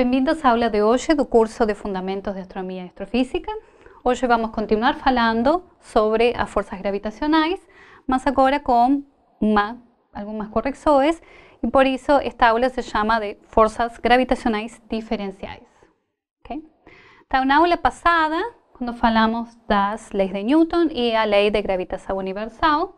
Bienvenidos a la aula de hoy del curso de Fundamentos de Astronomía y Astrofísica. Hoy vamos a continuar hablando sobre las fuerzas gravitacionales, más ahora con más correcciones, y e y por eso esta aula se llama de fuerzas gravitacionales diferenciales. Okay? la aula aula cuando hablamos de las leyes de Newton y e la ley de gravitación universal,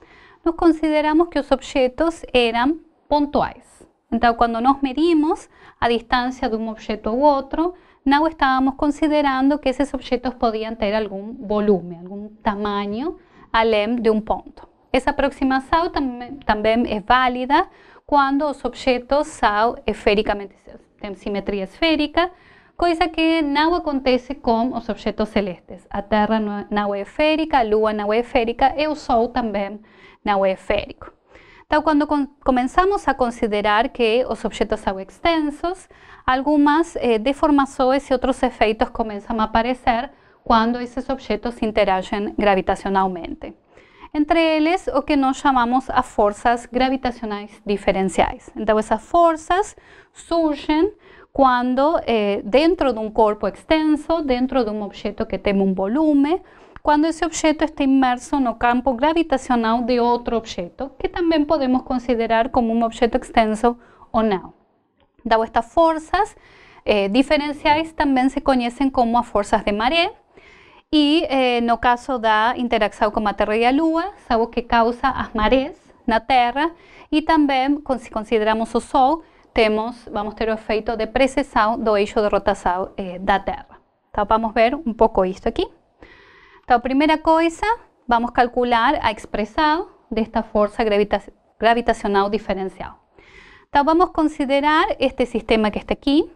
nos consideramos que los objetos eran puntuales. Entonces, cuando nos medimos a distancia de un objeto u otro, now estábamos considerando que esos objetos podían tener algún volumen, algún tamaño além de un punto. Esa aproximación tam también es válida cuando los objetos son esféricamente, tienen simetría esférica, cosa que no acontece con los objetos celestes. A Terra no, es esférica, a Lua no es esférica y el Sol también no es esférico. Então, quando começamos a considerar que os objetos são extensos, algumas eh, deformações e outros efeitos começam a aparecer quando esses objetos interagem gravitacionalmente. Entre eles, o que nós chamamos de forças gravitacionais diferenciais. Então, essas forças surgem quando, eh, dentro de um corpo extenso, dentro de um objeto que tem um volume, cuando ese objeto está inmerso no campo gravitacional de outro objeto, que também podemos considerar como um objeto extenso ou não. Dado estas forças eh, diferenciais também se conhecem como as forças de maré, e eh, no caso da interação com a Terra e a Lua, são o que causa as marés na Terra, e também, se consideramos o Sol, temos, vamos ter o efeito de precessão do eixo de rotação eh, da Terra. Então, vamos ver um pouco isso aqui. Primera primera cosa vamos calcular a expresado de esta fuerza gravitacional diferencial. Vamos vamos considerar este sistema que está aquí.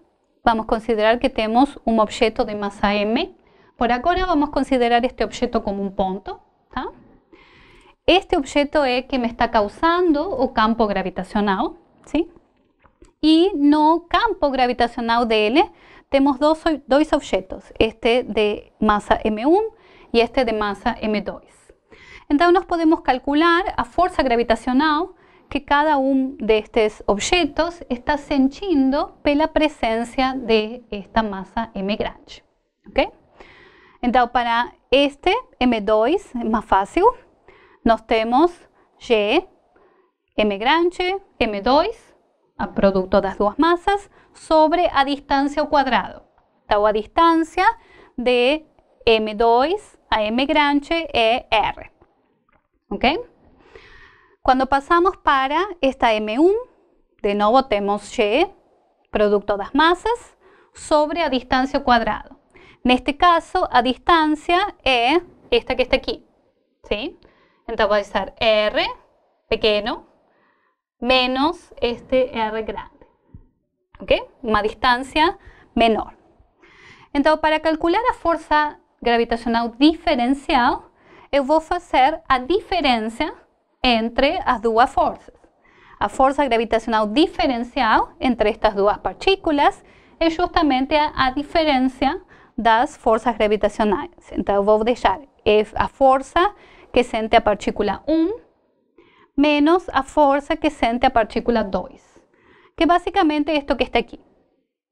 Vamos a considerar que tenemos un objeto de masa m. Por ahora vamos a considerar este objeto como un punto. Este objeto es que me está causando un campo gravitacional. Y Y no campo gravitacional de l tenemos dos objetos. Este de masa m1 y este de masa m2. Entonces, nos podemos calcular a fuerza gravitacional que cada uno de estos objetos está por pela presencia de esta masa m grande. Ok? para este m2 es más fácil. nos temos G, m grande, m2, a de las dos masas, sobre a distancia al cuadrado. a distancia de m2 M granche e R. ¿Ok? Cuando pasamos para esta M1, de nuevo tenemos Y, producto de las masas, sobre a distancia cuadrado. en este caso, a distancia es esta que está aquí, ¿sí? voy a estar R pequeño menos este R grande. ¿Ok? una distancia menor. entonces para calcular la fuerza gravitacional diferencial, voy a hacer a diferencia entre las dos fuerzas A fuerza gravitacional diferencial entre estas dos partículas es justamente a, diferencia diferença das forças gravitacionais. Então, eu vou deixar a fuerza que sente a partícula 1 um menos a fuerza que sente a partícula 2, que básicamente esto que está aquí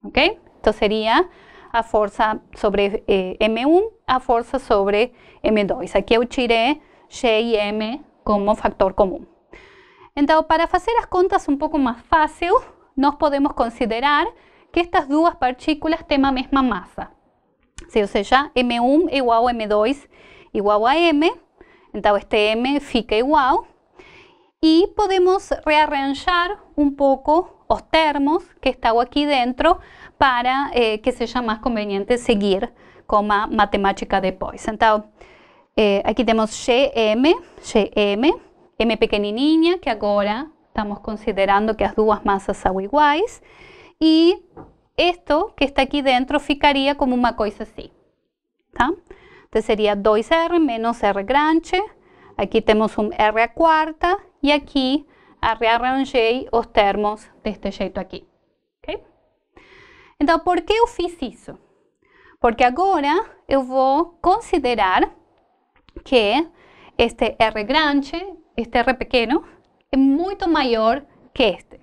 ¿ok? Esto sería a fuerza sobre eh, M1, a fuerza sobre M2. Aquí eu tirei Y M como factor común. Entonces, para hacer las contas un poco más fácil, nos podemos considerar que estas dos partículas têm a mesma massa. Ou seja, M1 igual a M2 igual a M, então este M fica igual. y podemos rearranjar un poco los termos que estão aquí dentro para eh, que seja mais conveniente seguir com a matemática depois. Então, eh, aqui temos GM, GM, M pequenininha, que agora estamos considerando que as duas massas são iguais, e isto que está aqui dentro ficaria como uma coisa assim, tá? Então, seria 2R menos R grande, aqui temos um R a quarta, e aqui arranjei os termos deste jeito aqui. Então, por que eu fiz isso? Porque agora eu vou considerar que este R grande, este R pequeno, é muito maior que este.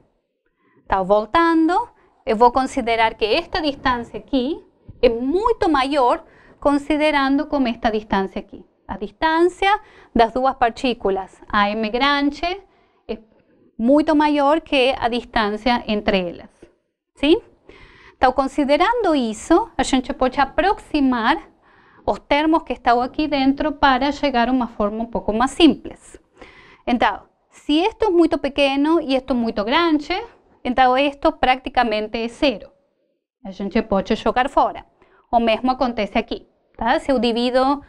Então, voltando, eu vou considerar que esta distância aqui é muito maior considerando como esta distância aqui. A distância das duas partículas, a m grande, é muito maior que a distância entre elas. Sim? Então, considerando isso, a gente pode aproximar os termos que estão aqui dentro para chegar a uma forma um pouco mais simples. Então, se isto é muito pequeno e isto é muito grande, então isto praticamente é zero. A gente pode jogar fora. O mesmo acontece aqui. Tá? Se eu divido uh,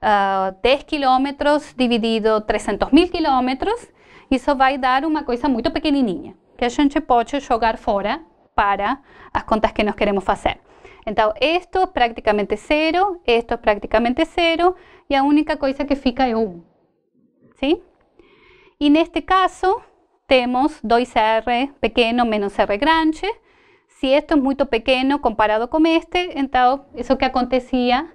ah, 10 quilômetros dividido 300 mil quilômetros, isso vai dar uma coisa muito pequenininha, que a gente pode jogar fora para las contas que nos queremos hacer, entonces esto es prácticamente cero, esto es prácticamente cero y la única cosa que fica es 1. ¿sí? Y en este caso, tenemos 2R pequeño menos R grande. si esto es muy pequeño comparado con este, entonces eso que acontecía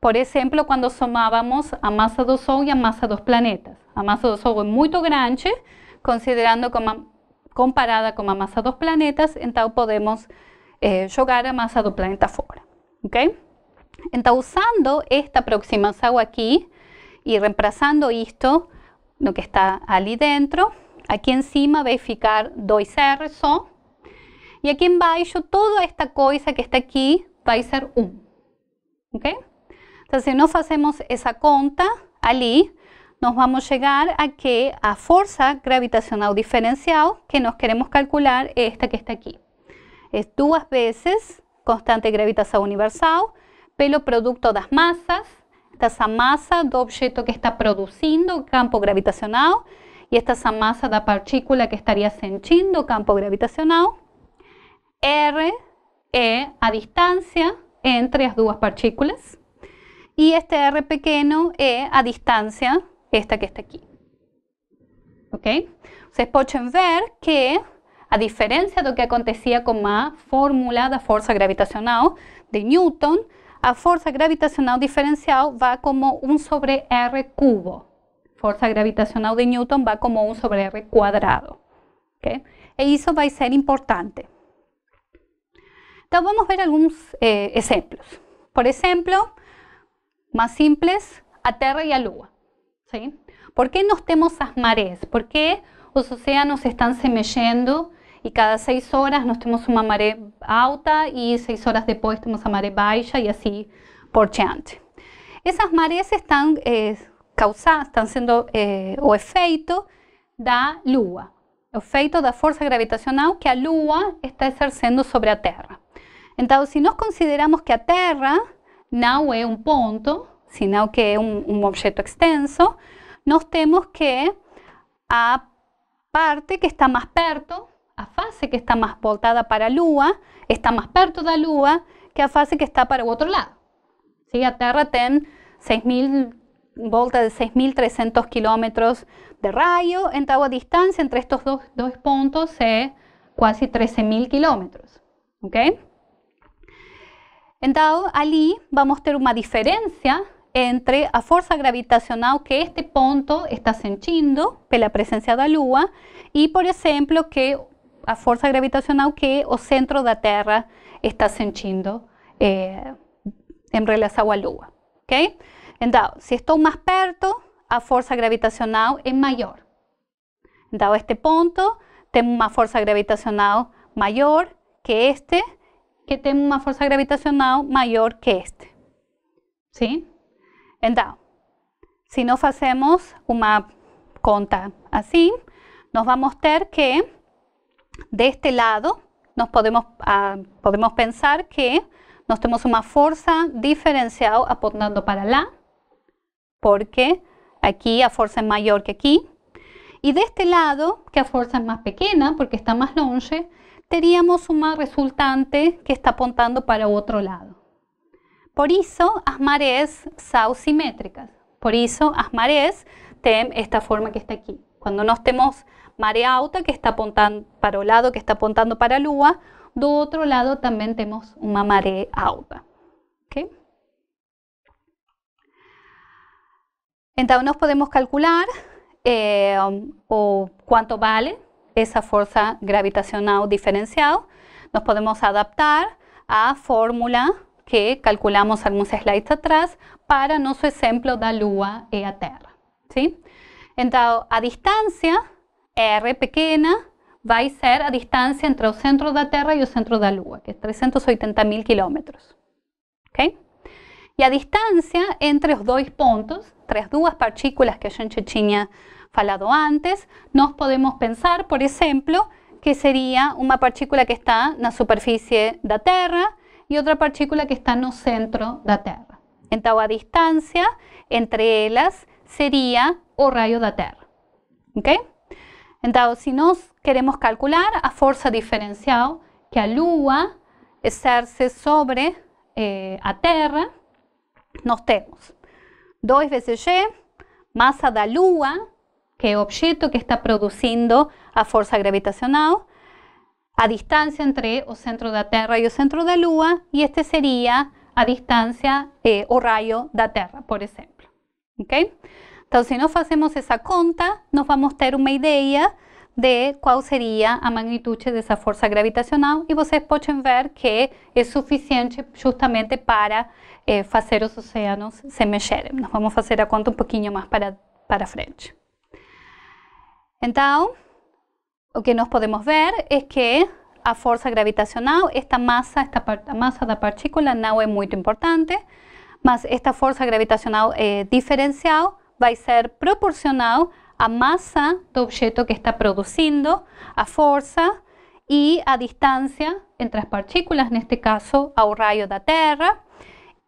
por ejemplo cuando sumábamos a masa dos Sol y a masa dos planetas. A masa dos Sol es muy grande, considerando como comparada con la masa de dos planetas, entonces podemos eh, la a masa dos planeta fuera, ok? Entonces usando esta aproximación aquí y reemplazando esto lo que está allí dentro, aquí encima va a ficar 2R y aquí en bajo toda esta cosa que está aquí va a ser 1, ok? Entonces si no esa esa conta allí nos vamos a llegar a que a fuerza gravitacional diferencial que nos queremos calcular esta que está aquí. Es dos veces constante gravitacional universal pelo producto de las masas, esta es la masa del objeto que está produciendo campo gravitacional y esta es la masa la partícula que estaría sentiendo campo gravitacional. R es a distancia entre las dos partículas. Y este R pequeño es a distancia esta que está aquí. ¿Ok? Ustedes pueden ver que, a diferencia de lo que acontecía con la fórmula la fuerza gravitacional de Newton, a fuerza gravitacional diferencial va como 1 sobre R cubo. fuerza gravitacional de Newton va como 1 sobre R cuadrado, Y E va a ser importante. Entonces, vamos a ver algunos eh, ejemplos. Por ejemplo, más simples, a Terra y a Lua. ¿sí? ¿Por qué nos temos as marés? ¿Por qué os océanos están se mexendo e cada seis horas nós temos uma maré alta e seis horas depois temos uma maré baixa e assim por diante. Essas marés estão eh, causadas, estão sendo eh, o efeito da Lua, o efeito da força gravitacional que a Lua está exercendo sobre a Terra. Então, se nós consideramos que a Terra não é um ponto, sino que un, un objeto extenso, nos temos que a parte que está más perto, a fase que está más voltada para la lúa, está más perto de la Lua que a fase que está para otro lado. ¿si? A Terra ten 6000 voltas de 6.300 kilómetros de rayo, en a distancia entre estos dos, puntos es casi 13.000 kilómetros. ¿Ok? Entonces, allí vamos a tener una diferencia entre a força gravitacional que este ponto está sentindo pela presença da Lua e, por exemplo, que a força gravitacional que o centro da Terra está sentindo em relação à Lua, ok? Então, se estou mais perto, a força gravitacional é maior. Então, este ponto tem uma força gravitacional maior que este, que tem uma força gravitacional maior que este. Sim? Si Si hacemos una una conta así nos vamos ter que, de este lado, nos podemos, ah, podemos pensar que nos tenemos una fuerza diferenciada apuntando para la, porque aquí a fuerza es mayor que aquí, y de este lado, que a fuerza es más pequeña porque está más longe, tendríamos una resultante que está apuntando para otro lado. Por eso las mareas son simétricas. Por eso las mareas tienen esta forma que está aquí. Cuando nos temos marea alta, que está apuntando para un lado que está apuntando para la lua, de otro lado también tenemos una marea alta. Okay? Entonces podemos calcular cuánto eh, o cuánto vale esa fuerza gravitacional diferenciada. Nos podemos adaptar a fórmula que calculamos algunos slides atrás para nuestro ejemplo da Lua y e la Tierra. ¿sí? Entonces, a distancia, R pequeña, va a ser a distancia entre el centro de la Tierra y el centro de la Lua, que es 380.000 mil kilómetros, Okay? Y a distancia entre los dos puntos, tres dos partículas que yo en ha falado antes, nos podemos pensar, por ejemplo, que sería una partícula que está en la superficie de la Tierra y otra partícula que está no centro da Terra. Então, a distância entre elas seria o raio da Terra. Ok? Então, se nós queremos calcular a força diferencial que a Lua exerce sobre eh, a Terra, nós temos 2 vezes G, massa da Lua, que é o objeto que está produzindo a força gravitacional, a distancia entre o centro da Terra e o centro da Lua e este seria a distancia eh, o raio da Terra, por exemplo. Então, se nós fazemos essa conta, nós vamos ter uma ideia de qual seria a magnitude dessa força gravitacional e vocês podem ver que é suficiente justamente para eh, fazer os oceanos se mexerem. Nós vamos fazer a conta um pouquinho mais para, para frente. Então, Lo que nos podemos ver es que a fuerza gravitacional, esta masa esta masa de da partícula no es muy importante, mas esta fuerza gravitacional eh, diferencial va a ser proporcional a masa del objeto que está produciendo, a fuerza y a distancia entre las partículas, en este caso ao raio da Terra,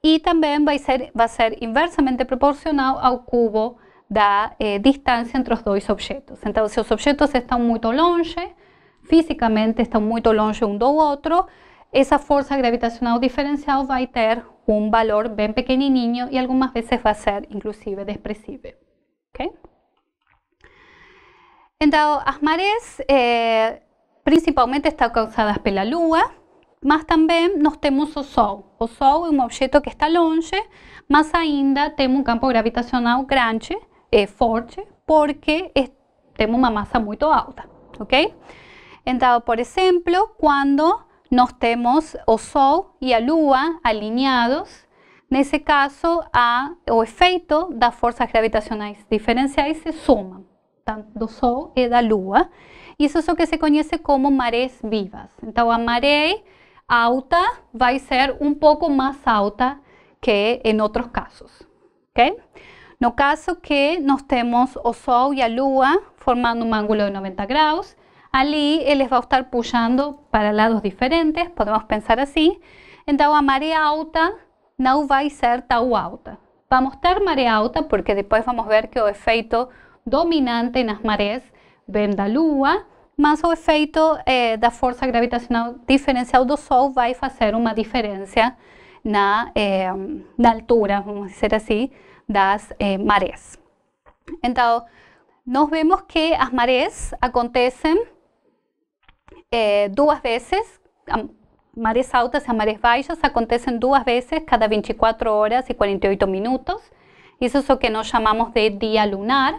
Tierra, também también ser, a ser inversamente proporcional al cubo da eh, distancia entre los dos objetos. entonces si los objetos están muy longe, físicamente están muy longe uno del otro. Esa fuerza gravitacional diferencial a tener un valor bien bem y algunas veces va a ser, inclusive, despreciable. Okay? las Las eh, principalmente están causadas pela Lua, más también nos temos o Sol. O Sol es un objeto que está longe, más ainda tenemos un campo gravitacional grande é forte porque é, temos uma massa muito alta, ok? Então, por exemplo, quando nós temos o Sol e a Lua alinhados, nesse caso, a, o efeito das forças gravitacionais diferenciais se soma, tanto do Sol e eh, da Lua. Isso é o que se conhece como marés vivas. Então, a maré alta vai ser um pouco mais alta que em outros casos, ok? No caso que nós temos o Sol e a Lua formando um ângulo de 90 graus, ali eles vão estar puxando para lados diferentes, podemos pensar assim. Então a maré alta não vai ser tão alta. Vamos ter maré alta porque depois vamos ver que o efeito dominante nas marés vem da Lua, mas o efeito eh, da força gravitacional diferencial do Sol vai fazer uma diferença na, eh, na altura, vamos dizer assim, das eh, marés. Entonces, nos vemos que las marés acontecen eh, dos veces veces marés altas y mares bajas, acontecen dos veces cada 24 horas y 48 minutos. eso es lo que nos llamamos de día lunar,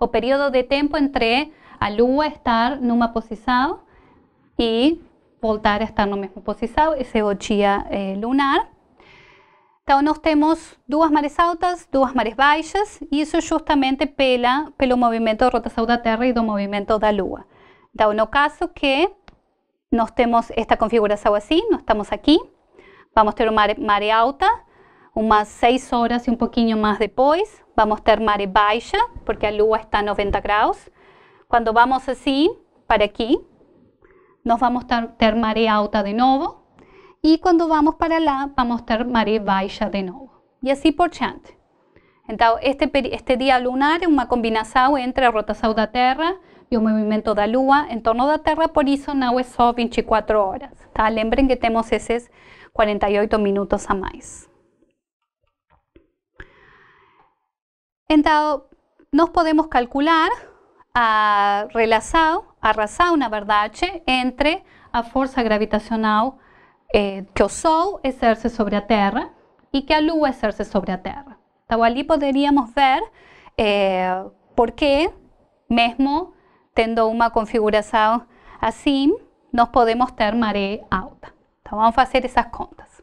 o, periodo de tiempo entre la lua estar una posición y voltar a estar en mismo posición, ese ese eh, lunar. Então, nós temos duas mares altas, duas mares baixas, y isso justamente pela, pelo movimento da rotação da Terra e do movimento da Lua. da no caso que nós temos esta configuración así, nós estamos aqui, vamos ter uma mare alta, unas seis horas y un pouquinho más después vamos ter mare baixa, porque a Lua está a 90 grados. Cuando vamos así, para aquí, nos vamos ter mare alta de nuevo. y cuando vamos para la vamos a maré baixa de nuevo. Y así por diante. Então, este, este dia lunar é uma combinação entre a rotação da Terra e o movimento da Lua em torno da Terra, por isso não é só 24 horas. Tá? Lembrem que temos esses 48 minutos a mais. Então, nós podemos calcular a relação, a razão, na verdade, entre a força gravitacional Eh, que el Sol sobre la Tierra y que la Lua exerce sobre la Tierra Então, allí podríamos ver eh, por qué mesmo teniendo una configuración así nos podemos tener maré alta. vamos vamos hacer esas contas.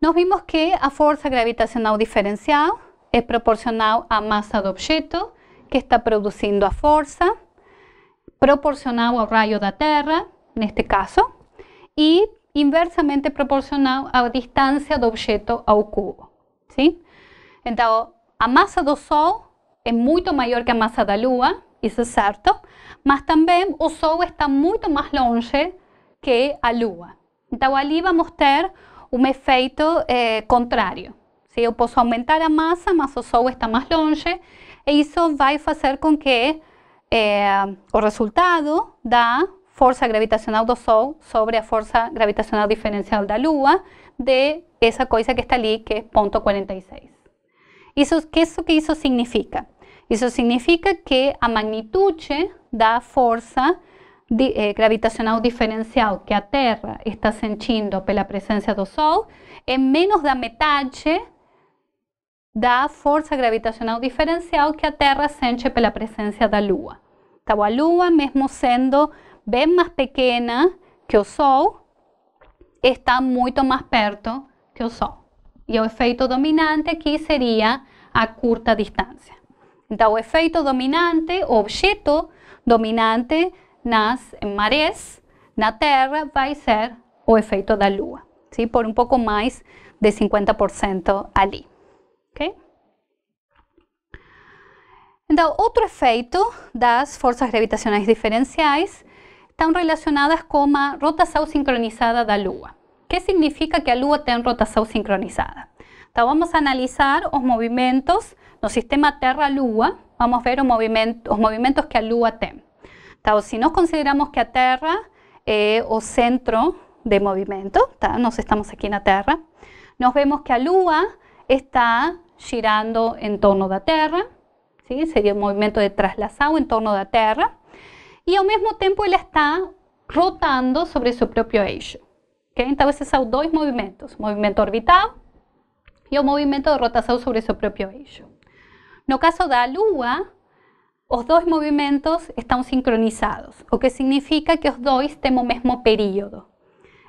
Nos vimos que a fuerza gravitacional diferencial es proporcional a masa de objeto que está produciendo a fuerza proporcional al de la Tierra en este caso, y inversamente proporcional à distância do objeto ao cubo. Sim? Então, a massa do Sol é muito maior que a massa da Lua, isso é certo, mas também o Sol está muito mais longe que a Lua. Então, ali vamos ter um efeito eh, contrário. Se eu posso aumentar a massa, mas o Sol está mais longe, e isso vai fazer com que eh, o resultado da força gravitacional do Sol sobre a força gravitacional diferencial da Lua de essa coisa que está ali, que é ponto 46. Isso, que isso que isso significa? Isso significa que a magnitude da força de, eh, gravitacional diferencial que a Terra está sentindo pela presença do Sol é menos da metade da força gravitacional diferencial que a Terra sente pela presença da Lua. Então, a Lua, mesmo sendo bem mais pequena que o Sol, está muito mais perto que o Sol. E o efeito dominante aqui seria a curta distância. Então, o efeito dominante, o objeto dominante nas marés, na Terra, vai ser o efeito da Lua, sim? por um pouco mais de 50% ali. Okay? Então, outro efeito das forças gravitacionais diferenciais están relacionadas con la rotación sincronizada da Lua. ¿Qué significa que la Lua tenga rotación sincronizada? Vamos vamos analizar los movimientos no sistema Terra-Lua, vamos a ver los movimientos que a Lua tem. Si nos consideramos que a Terra es el centro de movimiento, Nos estamos estamos en la Terra, nos vemos que a Lua está girando en torno la Terra, ¿sí? sería un movimiento de traslazado en torno la Terra, e ao mesmo tempo ele está rotando sobre seu próprio eixo. Okay? Então, esses são dois movimentos: o movimento orbital e o movimento de rotação sobre seu próprio eixo. No caso da Lua, os dois movimentos estão sincronizados, o que significa que os dois têm o mesmo período.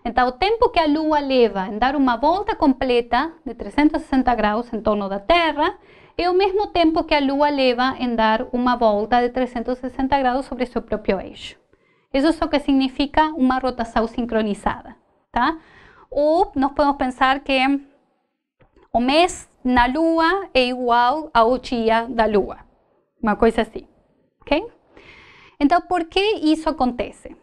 Então, o tempo que a Lua leva em dar uma volta completa de 360 graus em torno da Terra e ao mesmo tempo que a Lua leva em dar uma volta de 360 graus sobre seu próprio eixo. Isso é o que significa uma rotação sincronizada, tá? Ou nós podemos pensar que o mês na Lua é igual ao dia da Lua, uma coisa assim, ok? Então, por que isso acontece?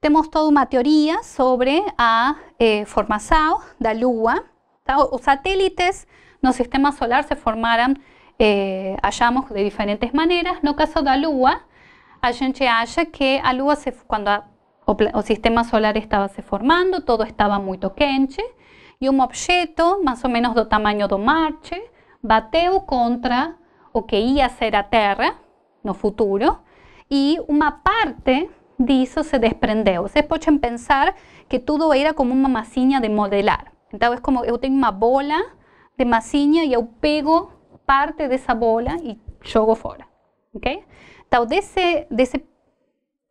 Temos toda uma teoria sobre a ah, eh, formação da Lua. Tá? Os satélites nos sistemas solar se formaram, eh, achamos, de diferentes maneiras. No caso da Lua, a gente acha que a Lua, se, quando a, o, o, sistema solar estava se formando, todo estava muito quente, e um objeto, mais ou menos do tamanho do Marte, bateu contra o que ia ser a Terra no futuro, e uma parte disso se desprendeu. Vocês podem pensar que tudo era como uma massinha de modelar. Então, é como eu tenho uma bola de massinha e eu pego parte dessa bola e jogo fora, ok? Então, desse, desse,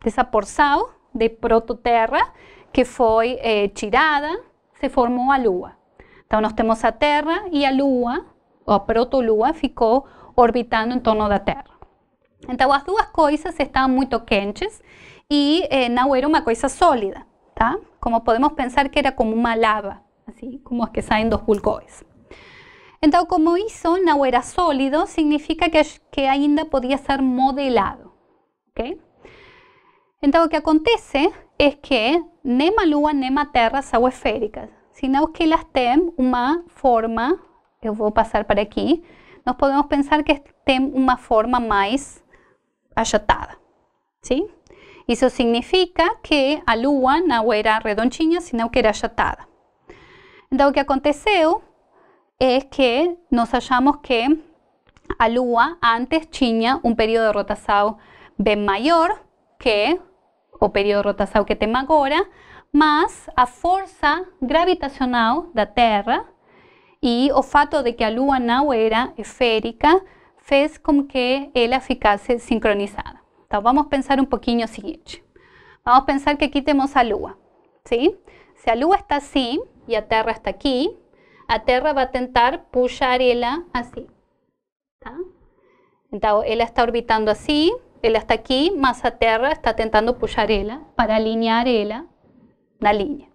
dessa porção de prototerra que foi eh, tirada, se formou a Lua. Então, nós temos a Terra e a Lua, ou a protolua, ficou orbitando em torno da Terra. Então, as duas coisas estavam muito quentes e eh, não era uma coisa sólida, tá? Como podemos pensar que era como uma lava, assim, como as que saem dos vulcões. Então, como isso não era sólido, significa que, que ainda podia ser modelado. Okay? Então, o que acontece é que nem a Lua nem a Terra são esféricas, senão que elas têm uma forma, eu vou passar para aqui, nós podemos pensar que têm uma forma mais achatada. Sim? Isso significa que a Lua não era redondinha, senão que era achatada. Então, o que aconteceu es que nos hallamos que Lua antes chiña un periodo de rotación bien mayor que, o periodo de rotación que tem agora, más a fuerza gravitacional la Tierra y o fato de que la Lua era esférica fez con que ella eficaz sincronizada. Entonces, vamos a pensar un poquito siguiente. Vamos Vamos pensar que quitemos tenemos a Lua, ¿sí? Si Lua está así y a Tierra está aquí, a Terra vai tentar puxar ela assim. Tá? Então, ela está orbitando assim, ela está aqui, mas a Terra está tentando puxar ela para alinhar ela na linha.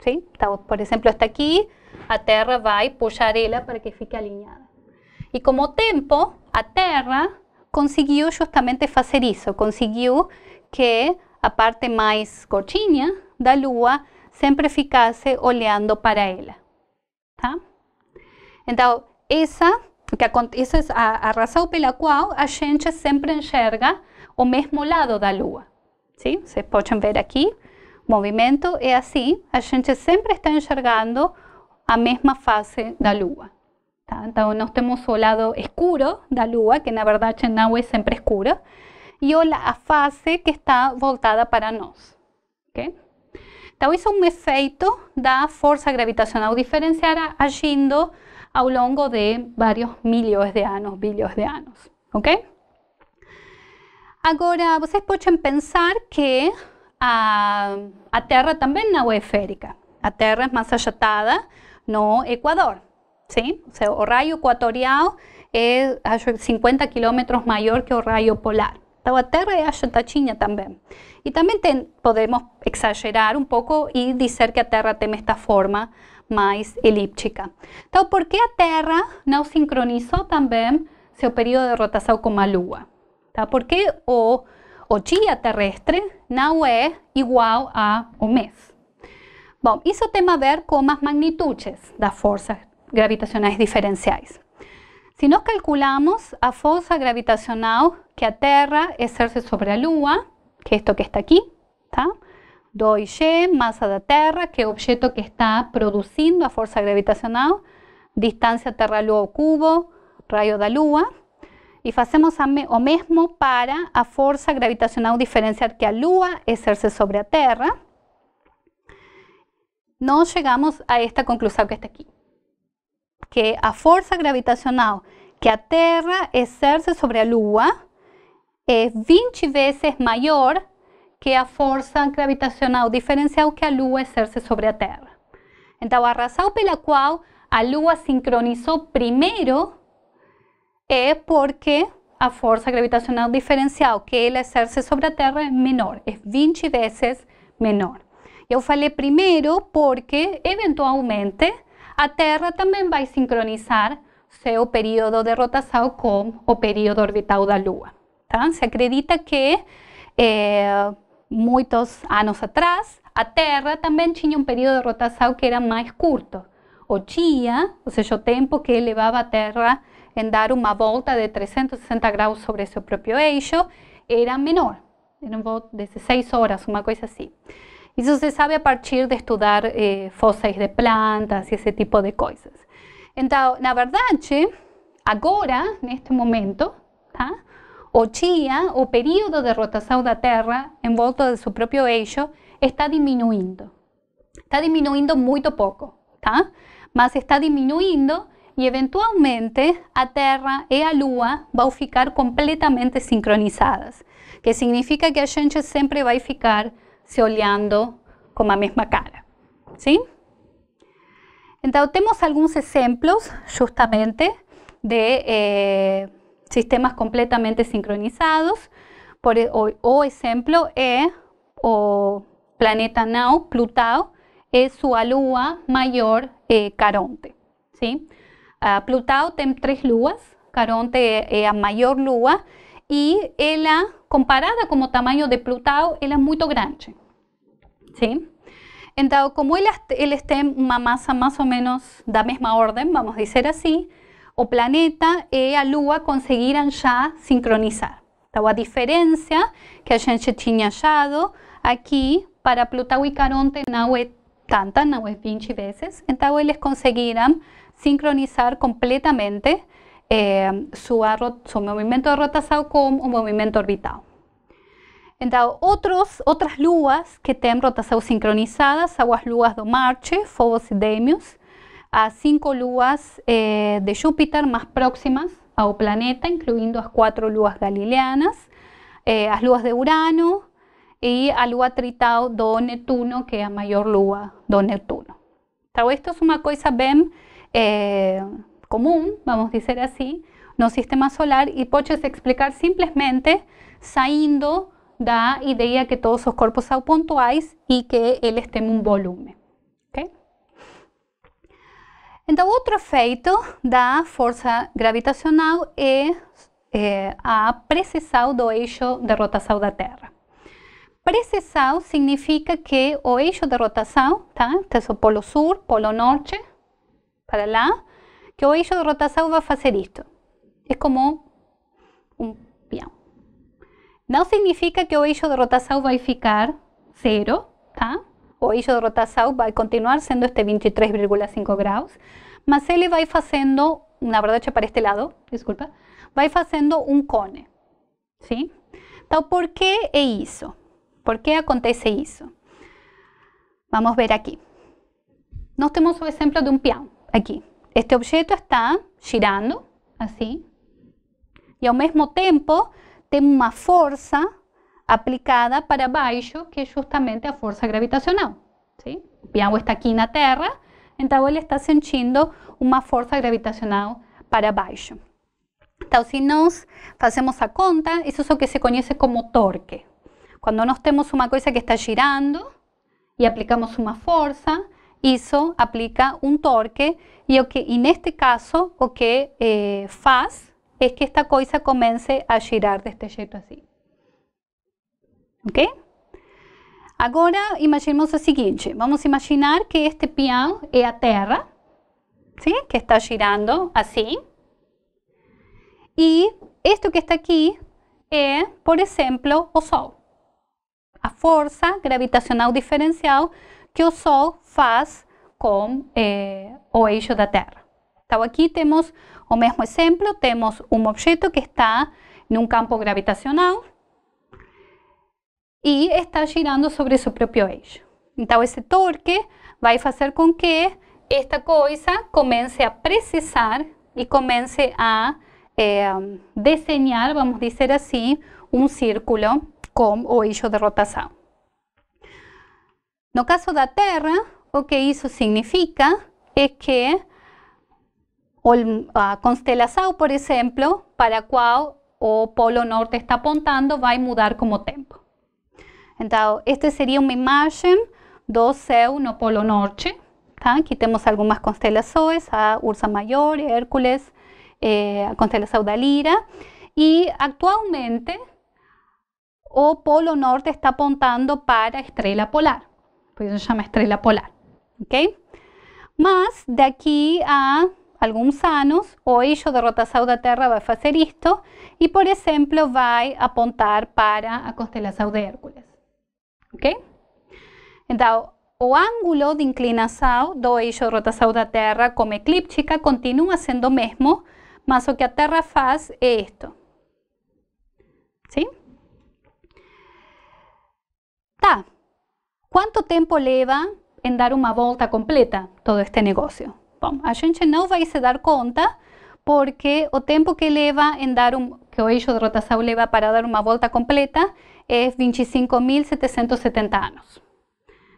Sim? Então, por exemplo, está aqui, a Terra vai puxar ela para que fique alinhada. E como tempo, a Terra conseguiu justamente fazer isso, conseguiu que a parte mais curtinha da Lua sempre ficasse olhando para ela. Tá? Então, essa, que, acontece, é a, a, razão pela qual a gente sempre enxerga o mesmo lado da Lua. Sim? Vocês podem ver aqui, o movimento é assim, a gente sempre está enxergando a mesma face da Lua. Tá? Então, nós temos o lado escuro da Lua, que na verdade não é sempre escuro, e a face que está voltada para nós. Okay? Então, isso é um efeito da força gravitacional diferenciada agindo ao longo de vários milhões de anos, bilhões de anos, ok? Agora, vocês podem pensar que a, ah, a Terra também não é esférica. A Terra é mais achatada no Equador, sim? O, o raio equatorial é, acho, 50 quilômetros maior que o raio polar. Então, a Terra é achatadinha também. Y también ten, podemos exagerar un poco y decir que a Terra tem esta forma mais elíptica. Então, por que a Terra não sincronizou também seu período de rotação com a Lua? Tá? Por que o, o dia terrestre não é igual a ao mês? Bom, isso tem a ver com as magnitudes das forças gravitacionais diferenciais. Se nós calculamos a força gravitacional que a Terra exerce sobre a Lua, que esto que está aquí, ¿está? do y masa masa de que objeto que está produciendo a fuerza gravitacional, distancia tierra lua o cubo, de la Lua, y hacemos o mismo para a fuerza gravitacional diferencial que a Lua ejerce sobre a Tierra, no llegamos a esta conclusión que está aquí, que a fuerza gravitacional que a Tierra ejerce sobre a Lua é 20 vezes maior que a força gravitacional diferencial que a Lua exerce sobre a Terra. Então, a razão pela qual a Lua sincronizou primeiro é porque a força gravitacional diferencial que ela exerce sobre a Terra é menor, é 20 vezes menor. Eu falei primeiro porque, eventualmente, a Terra também vai sincronizar seu período de rotação com o período orbital da Lua. Tá? Se acredita que é, muitos anos atrás a Terra também tinha um período de rotação que era mais curto. O dia, ou seja, o tempo que levava a Terra em dar uma volta de 360 graus sobre seu próprio eixo, era menor. era de 16 horas, uma coisa assim. Isso se sabe a partir de estudar eh, fósseis de plantas e esse tipo de coisas. Então, na verdade, agora, neste momento, tá? o chia o período de rotação da Terra em volta de seu próprio eixo está diminuindo. Está diminuindo muito pouco, tá? Mas está diminuindo e eventualmente a Terra e a Lua vão ficar completamente sincronizadas, que significa que a gente sempre vai ficar se olhando com a mesma cara, sim? Então temos alguns exemplos justamente de eh, sistemas completamente sincronizados. Por, e, ejemplo, o e, o planeta Nau, Plutao es su alúa mayor eh, Caronte. sí. Uh, Plutão tem tres luas, Caronte es eh, la mayor lúa y y comparada como tamaño de Plutao es muy grande. sí. como él está una una más o o menos la misma orden, vamos a decir así, o planeta e a Lua conseguiram já sincronizar. Então, a diferencia que a gente aquí para Plutão y Caronte no es tanta, no es 20 veces entonces eles conseguirán sincronizar completamente eh, su movimiento de rotación con un movimiento orbital. otras outros, outras luas que tienen rotación sincronizada aguas as luas do Marte, Phobos e Deimos, a cinco lúas eh, de Júpiter más próximas un planeta, incluyendo las cuatro lúas galileanas, eh, lúas de Urano y a lúa Tritão do Neptuno, que es la mayor lúa do Neptuno. Esto esto una una cosa eh, común, eh, a vamos así, en no sistema solar y puede explicar explicar simplemente saindo da idea que todos los cuerpos son puntuales y que esté en un volumen. Então, outro efeito da força gravitacional é, é a precessão do eixo de rotação da Terra. Precessão significa que o eixo de rotação, tá? Então, é o polo sul, polo norte, para lá, que o eixo de rotação vai fazer isto. É como um pião. Não significa que o eixo de rotação vai ficar zero, tá? o ello rotación va a continuar siendo este 23,5 grados. él va haciendo, ir haciendo una verdad, para este lado, disculpa, va haciendo un cone, ¿sí? Entonces, por qué e hizo? Por qué acontece eso? Vamos a ver aquí Nos tenemos un ejemplo de un piano, aquí, Este objeto está girando, así, y al mismo tiempo tiene una fuerza aplicada para baixo, que é justamente a força gravitacional. Sim? O está aqui na Terra, então ele está sentindo uma força gravitacional para baixo. Então, se nós fazemos a conta, isso é o que se conhece como torque. Quando nós temos uma coisa que está girando e aplicamos uma força, isso aplica um torque e, o que, e neste caso, o que eh, faz é que esta coisa comece a girar deste jeito assim ok? Agora, imaginemos o seguinte, vamos imaginar que este peão é a Terra, que está girando assim, e isto que está aqui é, por exemplo, o Sol. A força gravitacional diferencial que o Sol faz com eh, o eixo da Terra. Então, aqui temos o mesmo exemplo, temos um objeto que está num campo gravitacional, e está girando sobre seu próprio eixo. Então, esse torque vai fazer com que esta coisa comece a precisar e comece a é, desenhar, vamos dizer assim, um círculo com o eixo de rotação. No caso da Terra, o que isso significa é que a constelação, por exemplo, para a qual o polo norte está apontando, vai mudar com o tempo. Entonces, este sería una imagen do céu no Polo Norte. aquí tenemos algunas constelas constelações, a Ursa Mayor, Hércules, eh, a constelação y Lira. y o Polo Norte está apuntando para Estrella polar, por se llama estrella polar, ok? de aquí a algún años, o eixo de la Tierra va a hacer esto, y por ejemplo va a apuntar para a constelación de Hércules. ok? Então, o ângulo de inclinação do eixo de rotação da Terra como eclíptica continua sendo o mesmo, mas o que a Terra faz é isto. Sim? Tá. Quanto tempo leva em dar uma volta completa todo este negócio? Bom, a gente não vai se dar conta porque o tempo que leva em dar um que o eixo de rotação leva para dar uma volta completa es 25.770 anos.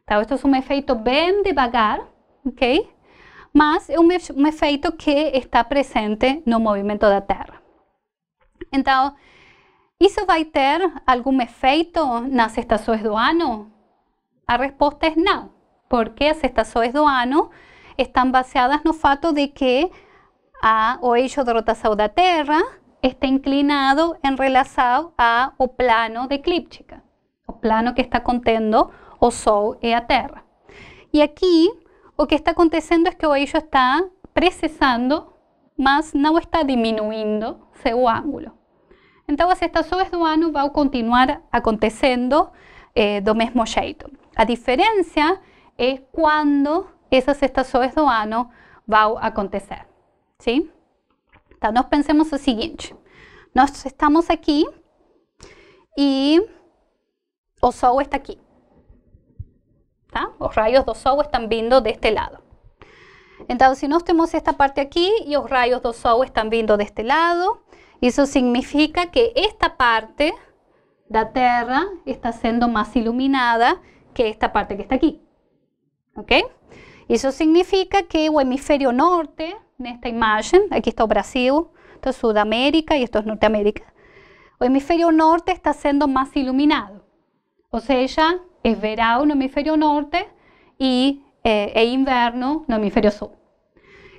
Então, isto é um efeito bem devagar, ok? Mas é um, efeito que está presente no movimento da Terra. Então, isso vai ter algum efeito nas estações do ano? A resposta é não, porque as estações do ano estão baseadas no fato de que a o eixo de rotação da Terra está inclinado en a o plano de eclíptica o plano que está contendo o Sol e a Terra. y aquí o que está acontecendo es que o eixo está precesando mas no está diminuindo seu ângulo. Então as estações do ano a continuar acontecendo eh, do mesmo jeito. A diferença é esas essas estações do ano a acontecer, ¿sí? Entonces pensemos lo siguiente. nosotros estamos aquí y o sol está aquí. Los rayos de sol están viendo de este lado. Entonces, si no tenemos esta parte aquí y los rayos de sol están viendo de este lado, eso significa que esta parte la Tierra está siendo más iluminada que esta parte que está aquí. ¿Ok? Eso significa que el hemisferio norte en esta imagen, aquí está Brasil, esto es Sudamérica y esto es Norteamérica, el hemisferio norte está siendo más iluminado. O sea, es verano en el hemisferio norte y eh, e invierno el hemisferio sur.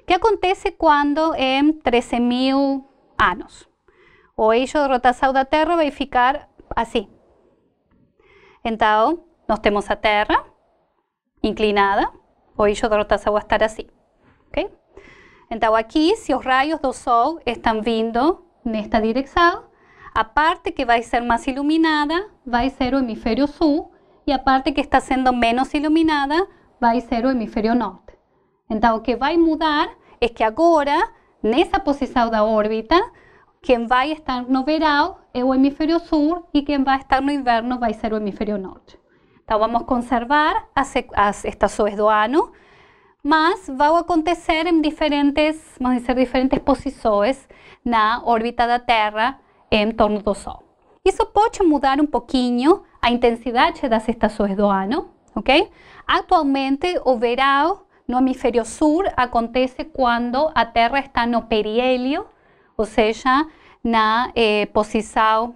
¿Qué acontece cuando en 13.000 años? O ello de rotación va va a ficar así. Entonces, nos tenemos a Terra inclinada, o ello de rotación va a estar así. ¿okay? Então aqui, se os raios do sol estão vindo nesta direção, a parte que vai ser mais iluminada vai ser o hemisfério sul e a parte que está sendo menos iluminada vai ser o hemisfério norte. Então o que vai mudar é que agora, nessa posição da órbita, quem vai estar no verão é o hemisfério sul e quem vai estar no inverno vai ser o hemisfério norte. Então vamos conservar as, as estações do ano, mas vão acontecer em diferentes, vamos dizer, diferentes posições na órbita da Terra em torno do Sol. Isso pode mudar um pouquinho a intensidade das estações do ano, ok? Atualmente, o verão no hemisfério sul acontece quando a Terra está no periélio, ou seja, na eh, posição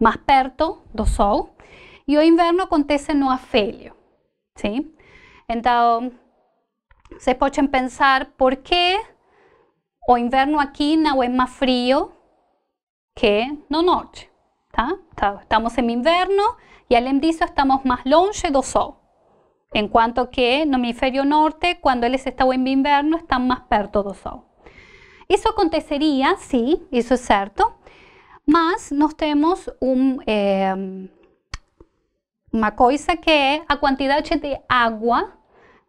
mais perto do Sol, e o inverno acontece no afélio, sim? Então, se pueden pensar por qué o invierno aquí no es más frío que no norte, tá? Estamos en invierno? y além disso estamos más longe del sol. en cuanto que en el hemisferio norte, cuando él está en invierno están más perto del sol. eso acontecería, sí, eso es cierto mas tenemos tenemos eh, una cosa que es a cantidad de agua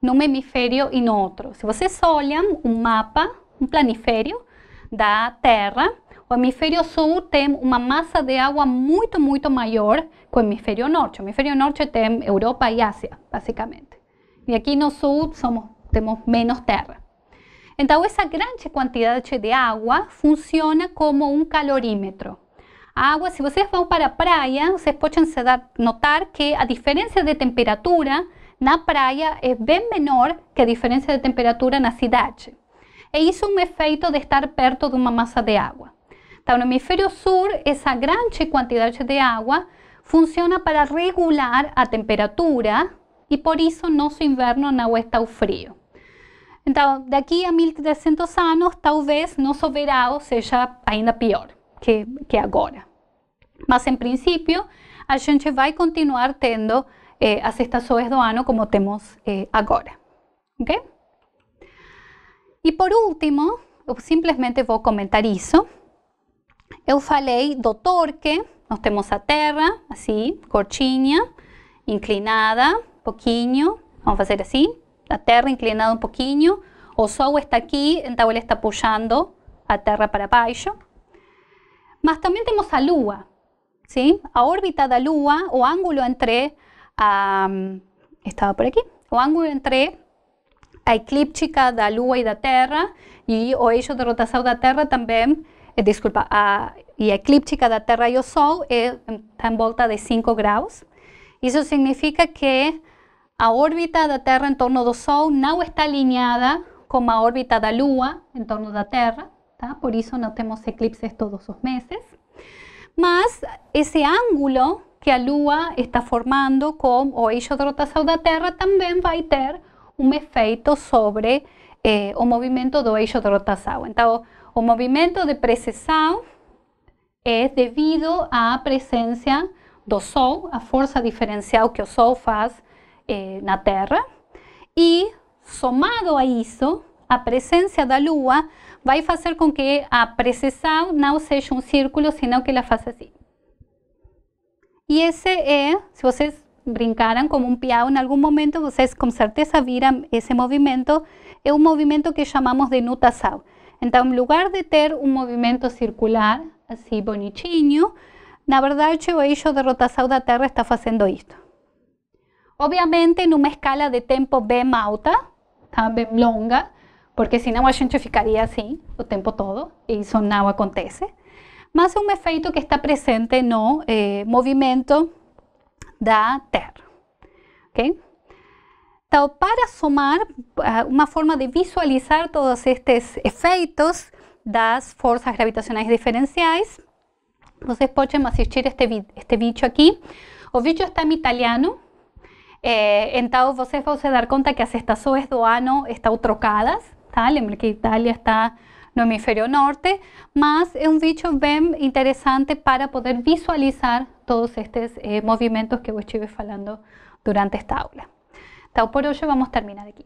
un hemisferio y no otro, si ustedes olham un mapa, un planifério da Terra, o hemisferio sur tem una masa de agua muito, muito mayor que el hemisferio norte. el hemisferio norte tem Europa e Asia basicamente. E aqui no sul somos, tenemos menos terra. entonces esa grande cantidad de agua funciona como un calorímetro. agua, água, se vocês para a praia, pueden notar que a diferencia de temperatura na praia é bem menor que a diferencia de temperatura na cidade. E isso é um efeito de estar perto de uma massa de água. Então, no hemisferio sur, esa grande quantidade de agua funciona para regular a temperatura e por isso nosso inverno no está frío. frio. de daqui a 1300 anos, talvez nuestro verão seja ainda pior que, ahora. agora. Mas, em princípio, a gente vai continuar tendo eh, as estações do ano como temos eh, agora. Ok? E por último, eu simplesmente vou comentar isso. Eu falei do torque, nós temos a terra, assim, corchinha inclinada, pouquinho, vamos fazer assim, a terra inclinada um pouquinho, o sol está aqui, então ele está puxando a terra para baixo. Mas também temos a lua, sim? A órbita da lua, o ângulo entre estava por aqui. O ângulo entre a eclíptica da Lua e da Terra e o eixo de rotação da Terra também, eh, desculpa, a, e a eclíptica da Terra e o Sol é eh, em volta de 5 graus. Isso significa que a órbita da Terra em torno do Sol não está alinhada com a órbita da Lua em torno da Terra, tá? por isso não temos eclipses todos os meses. Mas esse ângulo que a Lua está formando com o eixo de rotação da Terra também vai ter um efeito sobre eh, o movimento do eixo de rotação. Então, o movimento de precessão é devido à presença do Sol, a força diferencial que o Sol faz eh, na Terra. E, somado a isso, a presença da Lua vai fazer com que a precessão não seja um círculo, senão que ela faça assim. E esse é, se vocês brincaram como um piau em algum momento, vocês com certeza viram esse movimento, é um movimento que chamamos de nutação. Então, em lugar de ter um movimento circular, assim bonitinho, na verdade o eixo de rotação da Terra está fazendo isto. Obviamente, numa escala de tempo bem alta, tá? bem longa, porque senão a gente ficaria assim o tempo todo, e isso não acontece mas é um efeito que está presente no eh, movimento da Terra. Okay? Então, para somar, eh, uma forma de visualizar todos estes efeitos das forças gravitacionais diferenciais, vocês podem assistir este, este vídeo aqui. O vídeo está em italiano, é, eh, então vocês vão se dar conta que as estações do ano estão trocadas, tá? Lembra que Itália está hemisferio norte, más es un bicho bem interesante para poder visualizar todos estos eh, movimientos que vos estuve hablando durante esta aula. Tau por hoy vamos a terminar aquí.